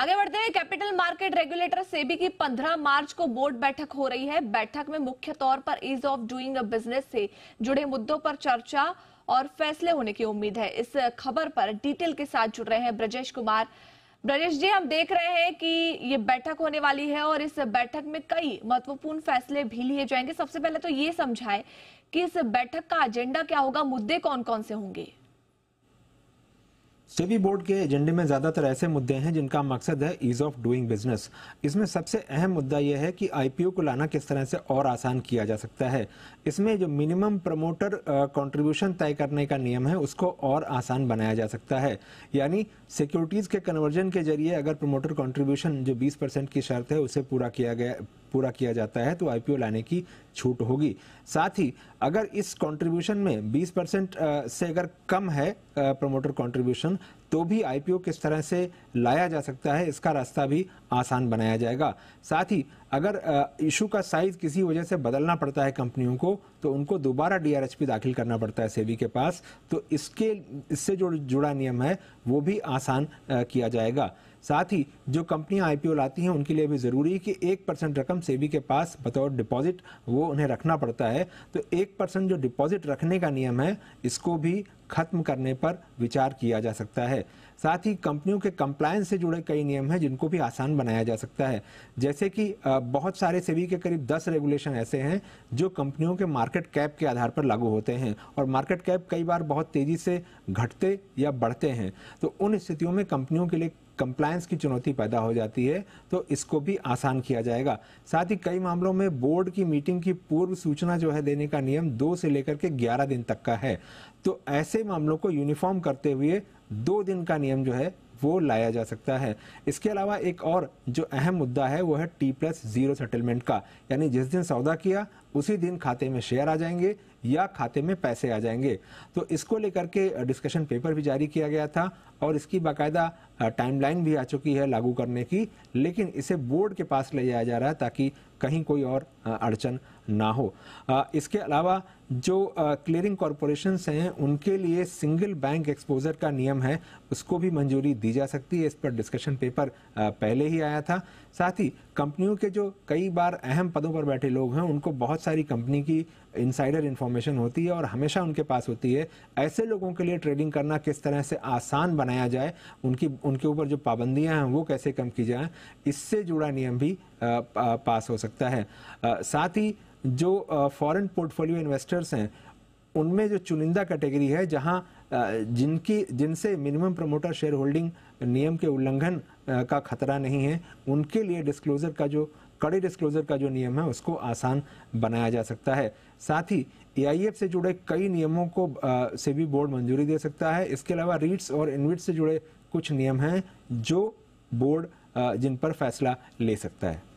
आगे बढ़ते हैं कैपिटल मार्केट रेगुलेटर सेबी की 15 मार्च को बोर्ड बैठक हो रही है बैठक में मुख्य तौर पर ईज ऑफ डूइंग बिजनेस से जुड़े मुद्दों पर चर्चा और फैसले होने की उम्मीद है इस खबर पर डिटेल के साथ जुड़ रहे हैं ब्रजेश कुमार ब्रजेश जी हम देख रहे हैं कि ये बैठक होने वाली है और इस बैठक में कई महत्वपूर्ण फैसले भी लिए जाएंगे सबसे पहले तो ये समझाए कि इस बैठक का एजेंडा क्या होगा मुद्दे कौन कौन से होंगे सेबी बोर्ड के एजेंडे में ज़्यादातर ऐसे मुद्दे हैं जिनका मकसद है ईज़ ऑफ डूइंग बिजनेस इसमें सबसे अहम मुद्दा यह है कि आईपीओ को लाना किस तरह से और आसान किया जा सकता है इसमें जो मिनिमम प्रमोटर कंट्रीब्यूशन तय करने का नियम है उसको और आसान बनाया जा सकता है यानी सिक्योरिटीज़ के कन्वर्जन के जरिए अगर प्रमोटर कॉन्ट्रीब्यूशन जो बीस की शर्त है उसे पूरा किया गया पूरा किया जाता है तो आईपीओ लाने की छूट होगी साथ ही अगर इस कंट्रीब्यूशन में 20 परसेंट से अगर कम है प्रमोटर कंट्रीब्यूशन तो भी आईपीओ किस तरह से लाया जा सकता है इसका रास्ता भी आसान बनाया जाएगा साथ ही अगर इशू का साइज किसी वजह से बदलना पड़ता है कंपनियों को तो उनको दोबारा डीआरएचपी दाखिल करना पड़ता है सेबी के पास तो इसके इससे जो जुड़ा नियम है वो भी आसान किया जाएगा साथ ही जो कंपनियां आईपीओ लाती हैं उनके लिए भी ज़रूरी है कि एक परसेंट रकम सेबी के पास बतौर डिपॉजिट वो उन्हें रखना पड़ता है तो एक परसेंट जो डिपॉजिट रखने का नियम है इसको भी खत्म करने पर विचार किया जा सकता है साथ ही कंपनियों के कंप्लायंस से जुड़े कई नियम हैं जिनको भी आसान बनाया जा सकता है जैसे कि बहुत सारे सेबी के करीब 10 रेगुलेशन ऐसे हैं जो कंपनियों के मार्केट कैप के आधार पर लागू होते हैं और मार्केट कैप कई बार बहुत तेज़ी से घटते या बढ़ते हैं तो उन स्थितियों में कंपनियों के लिए कंप्लायंस की चुनौती पैदा हो जाती है तो इसको भी आसान किया जाएगा साथ ही कई मामलों में बोर्ड की मीटिंग की पूर्व सूचना जो है देने का नियम दो से लेकर के ग्यारह दिन तक का है तो ऐसे मामलों को यूनिफॉर्म करते हुए दो दिन का नियम जो है वो लाया जा सकता है इसके अलावा एक और जो अहम मुद्दा है वो है टी प्लस जीरो सेटलमेंट का यानी जिस दिन सौदा किया उसी दिन खाते में शेयर आ जाएंगे या खाते में पैसे आ जाएंगे तो इसको लेकर के डिस्कशन पेपर भी जारी किया गया था और इसकी बाकायदा टाइमलाइन भी आ चुकी है लागू करने की लेकिन इसे बोर्ड के पास ले जाया जा रहा है ताकि कहीं कोई और अड़चन ना हो इसके अलावा जो क्लियरिंग कॉरपोरेशंस हैं उनके लिए सिंगल बैंक एक्सपोजर का नियम है उसको भी मंजूरी दी जा सकती है इस पर डिस्कशन पेपर पहले ही आया था साथ ही कंपनियों के जो कई बार अहम पदों पर बैठे लोग हैं उनको बहुत बहुत सारी कंपनी की इनसाइडर इन्फॉर्मेशन होती है और हमेशा उनके पास होती है ऐसे लोगों के लिए ट्रेडिंग करना किस तरह से आसान बनाया जाए उनकी उनके ऊपर जो पाबंदियां हैं वो कैसे कम की जाए इससे जुड़ा नियम भी पास हो सकता है साथ ही जो फॉरेन पोर्टफोलियो इन्वेस्टर्स हैं उनमें जो चुनिंदा कैटेगरी है जहां जिनकी जिनसे मिनिमम प्रमोटर शेयर होल्डिंग नियम के उल्लंघन का खतरा नहीं है उनके लिए डिस्क्लोज़र का जो कड़े डिस्क्लोजर का जो नियम है उसको आसान बनाया जा सकता है साथ ही ए से जुड़े कई नियमों को आ, से भी बोर्ड मंजूरी दे सकता है इसके अलावा रीट्स और इनविट से जुड़े कुछ नियम हैं जो बोर्ड जिन पर फैसला ले सकता है